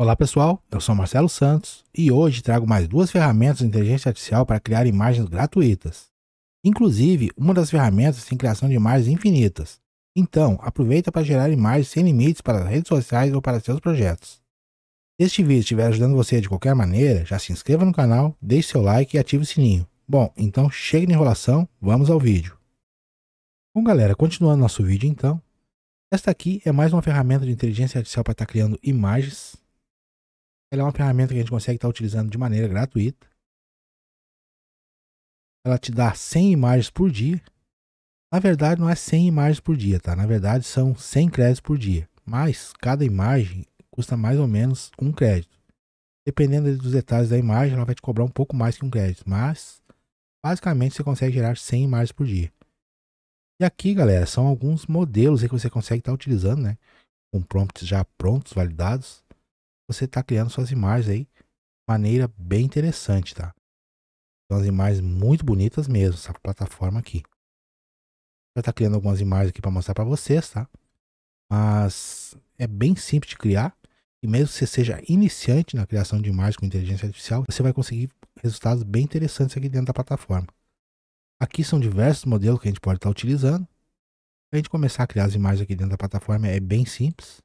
Olá pessoal, eu sou Marcelo Santos e hoje trago mais duas ferramentas de inteligência artificial para criar imagens gratuitas. Inclusive, uma das ferramentas tem criação de imagens infinitas. Então, aproveita para gerar imagens sem limites para as redes sociais ou para seus projetos. Se este vídeo estiver ajudando você de qualquer maneira, já se inscreva no canal, deixe seu like e ative o sininho. Bom, então chega de enrolação, vamos ao vídeo. Bom galera, continuando nosso vídeo então. Esta aqui é mais uma ferramenta de inteligência artificial para estar criando imagens ela é uma ferramenta que a gente consegue estar tá utilizando de maneira gratuita. Ela te dá 100 imagens por dia. Na verdade, não é 100 imagens por dia, tá? Na verdade, são 100 créditos por dia. Mas cada imagem custa mais ou menos um crédito. Dependendo dos detalhes da imagem, ela vai te cobrar um pouco mais que um crédito. Mas, basicamente, você consegue gerar 100 imagens por dia. E aqui, galera, são alguns modelos que você consegue estar tá utilizando, né? Com prompts já prontos, validados você está criando suas imagens aí maneira bem interessante, tá? São as imagens muito bonitas mesmo, essa plataforma aqui. já está criando algumas imagens aqui para mostrar para vocês, tá? Mas é bem simples de criar. E mesmo que você seja iniciante na criação de imagens com inteligência artificial, você vai conseguir resultados bem interessantes aqui dentro da plataforma. Aqui são diversos modelos que a gente pode estar tá utilizando. Para a gente começar a criar as imagens aqui dentro da plataforma é bem simples.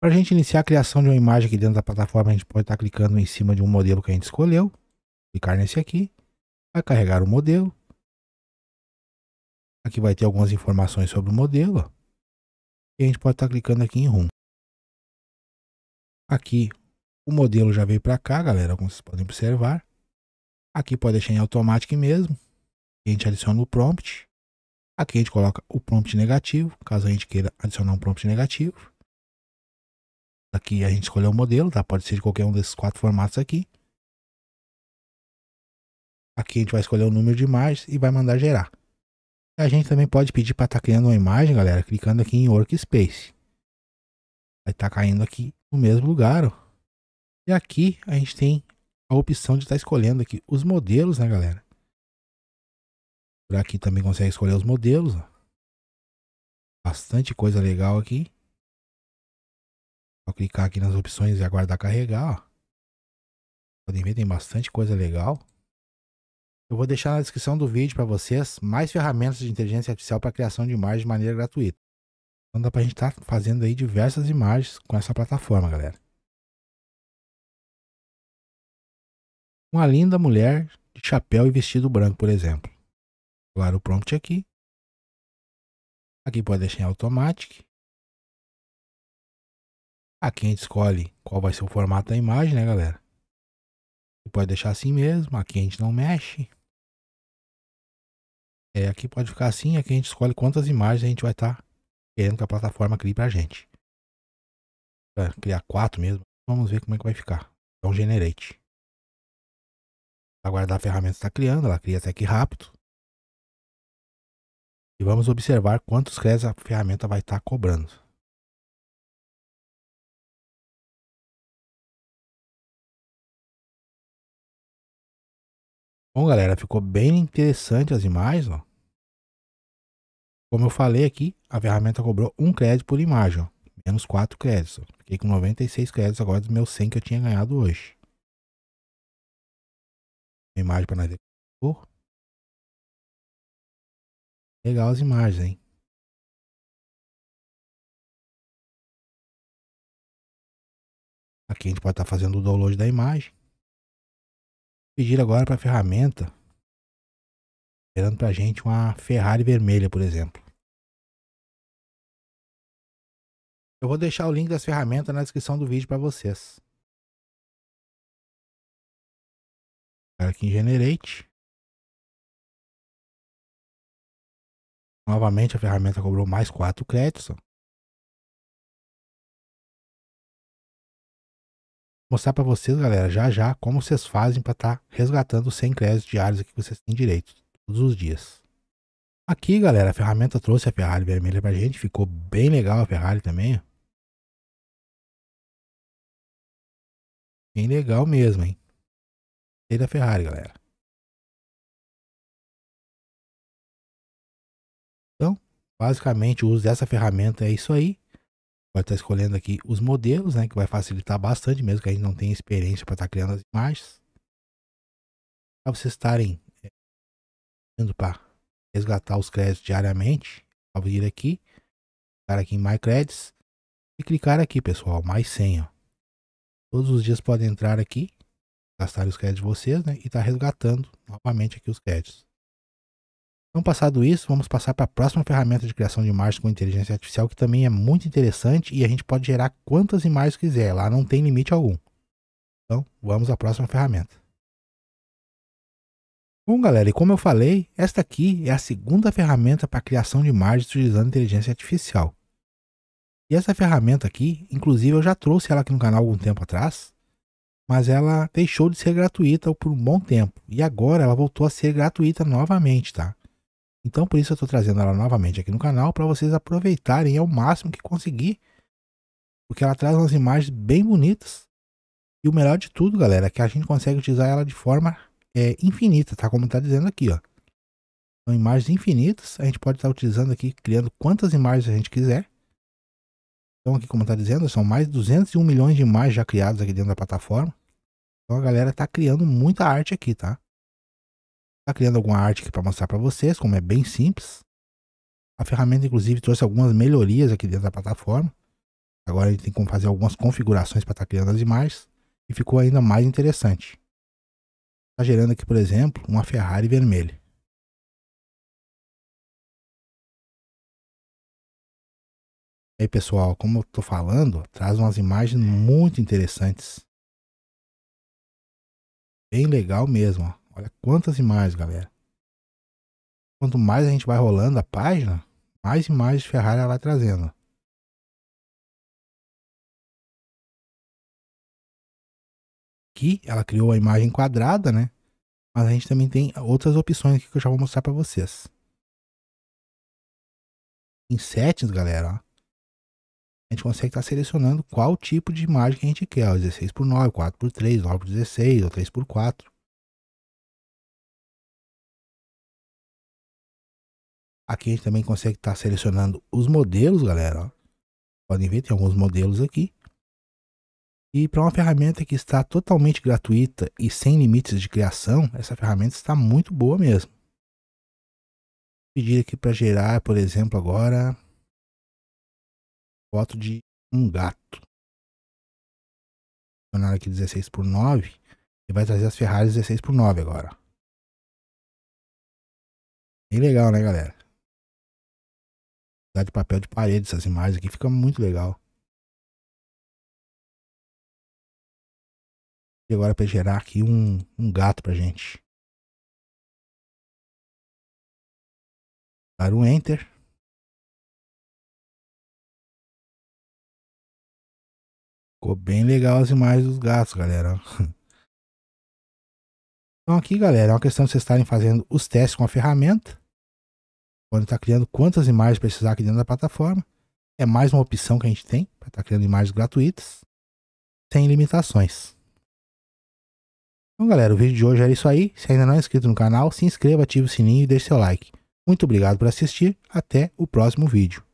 Para a gente iniciar a criação de uma imagem aqui dentro da plataforma, a gente pode estar tá clicando em cima de um modelo que a gente escolheu. Clicar nesse aqui. Vai carregar o modelo. Aqui vai ter algumas informações sobre o modelo. E a gente pode estar tá clicando aqui em Room. Aqui o modelo já veio para cá, galera, como vocês podem observar. Aqui pode deixar em automático mesmo. A gente adiciona o prompt. Aqui a gente coloca o prompt negativo, caso a gente queira adicionar um prompt negativo aqui a gente escolheu o modelo, tá? Pode ser de qualquer um desses quatro formatos aqui. Aqui a gente vai escolher o número de imagens e vai mandar gerar. A gente também pode pedir para estar tá criando uma imagem, galera, clicando aqui em Workspace. Vai estar tá caindo aqui no mesmo lugar. Ó. E aqui a gente tem a opção de estar tá escolhendo aqui os modelos, né, galera? Por aqui também consegue escolher os modelos. Ó. Bastante coisa legal aqui. Vou clicar aqui nas opções e aguardar carregar, Podem ver, tem bastante coisa legal. Eu vou deixar na descrição do vídeo para vocês mais ferramentas de inteligência artificial para criação de imagens de maneira gratuita. Então dá para a gente estar tá fazendo aí diversas imagens com essa plataforma, galera. Uma linda mulher de chapéu e vestido branco, por exemplo. Claro o prompt aqui. Aqui pode deixar em automático. Aqui a gente escolhe qual vai ser o formato da imagem, né, galera? Você pode deixar assim mesmo, aqui a gente não mexe. É, aqui pode ficar assim, aqui a gente escolhe quantas imagens a gente vai estar tá querendo que a plataforma crie pra gente. Pra criar quatro mesmo, vamos ver como é que vai ficar. Então, generate. Aguardar a ferramenta está criando, ela cria até que rápido. E vamos observar quantos créditos a ferramenta vai estar tá cobrando. Bom, galera, ficou bem interessante as imagens, ó. Como eu falei aqui, a ferramenta cobrou um crédito por imagem, ó. Menos 4 créditos. Ó. Fiquei com 96 créditos agora dos meus 100 que eu tinha ganhado hoje. Imagem para nós Legal as imagens, hein? Aqui a gente pode estar tá fazendo o download da imagem pedir agora para a ferramenta, esperando para a gente uma Ferrari vermelha, por exemplo. Eu vou deixar o link das ferramentas na descrição do vídeo para vocês. Aqui em Generate. Novamente a ferramenta cobrou mais 4 créditos. mostrar para vocês, galera, já já, como vocês fazem para estar tá resgatando 100 créditos diários aqui que vocês têm direito, todos os dias. Aqui, galera, a ferramenta trouxe a Ferrari vermelha a gente, ficou bem legal a Ferrari também. Bem legal mesmo, hein? Gostei da Ferrari, galera. Então, basicamente o uso dessa ferramenta é isso aí vai estar tá escolhendo aqui os modelos, né? Que vai facilitar bastante, mesmo que a gente não tenha experiência para estar tá criando as imagens. Para vocês estarem eh, indo para resgatar os créditos diariamente, eu vou vir aqui, clicar aqui em My Credits e clicar aqui, pessoal, mais senha. Todos os dias podem entrar aqui, gastar os créditos de vocês, né? E estar tá resgatando novamente aqui os créditos. Então, passado isso, vamos passar para a próxima ferramenta de criação de imagens com inteligência artificial, que também é muito interessante e a gente pode gerar quantas imagens quiser, lá não tem limite algum. Então, vamos à próxima ferramenta. Bom, galera, e como eu falei, esta aqui é a segunda ferramenta para criação de imagens utilizando inteligência artificial. E essa ferramenta aqui, inclusive eu já trouxe ela aqui no canal algum tempo atrás, mas ela deixou de ser gratuita por um bom tempo e agora ela voltou a ser gratuita novamente, tá? Então por isso eu estou trazendo ela novamente aqui no canal para vocês aproveitarem ao máximo que conseguir. Porque ela traz umas imagens bem bonitas. E o melhor de tudo, galera, é que a gente consegue utilizar ela de forma é, infinita, tá? Como está dizendo aqui, ó. São imagens infinitas. A gente pode estar tá utilizando aqui, criando quantas imagens a gente quiser. Então aqui, como está dizendo, são mais de 201 milhões de imagens já criadas aqui dentro da plataforma. Então a galera está criando muita arte aqui, tá? Está criando alguma arte aqui para mostrar para vocês, como é bem simples. A ferramenta, inclusive, trouxe algumas melhorias aqui dentro da plataforma. Agora a gente tem como fazer algumas configurações para estar tá criando as imagens. E ficou ainda mais interessante. Está gerando aqui, por exemplo, uma Ferrari vermelha. E aí, pessoal, como eu estou falando, traz umas imagens muito interessantes. Bem legal mesmo, ó. Olha quantas imagens, galera. Quanto mais a gente vai rolando a página, mais imagens Ferrari ela vai trazendo. Aqui ela criou a imagem quadrada, né? Mas a gente também tem outras opções aqui que eu já vou mostrar para vocês. Em settings, galera, ó, a gente consegue estar tá selecionando qual tipo de imagem que a gente quer. Ó, 16 por 9, 4 por 3, 9 por 16 ou 3 por 4. Aqui a gente também consegue estar tá selecionando os modelos, galera. Podem ver, tem alguns modelos aqui. E para uma ferramenta que está totalmente gratuita e sem limites de criação, essa ferramenta está muito boa mesmo. Vou pedir aqui para gerar, por exemplo, agora foto de um gato. Funcionar aqui 16 por 9 e vai trazer as Ferrari 16 por 9 agora. Bem legal, né, galera? Dá de papel de parede essas imagens aqui, fica muito legal. E agora para gerar aqui um, um gato pra gente. Dar um Enter. Ficou bem legal as imagens dos gatos, galera. Então aqui, galera, é uma questão de vocês estarem fazendo os testes com a ferramenta. Pode estar tá criando quantas imagens precisar aqui dentro da plataforma. É mais uma opção que a gente tem para estar tá criando imagens gratuitas, sem limitações. Então, galera, o vídeo de hoje era isso aí. Se ainda não é inscrito no canal, se inscreva, ative o sininho e deixe seu like. Muito obrigado por assistir. Até o próximo vídeo.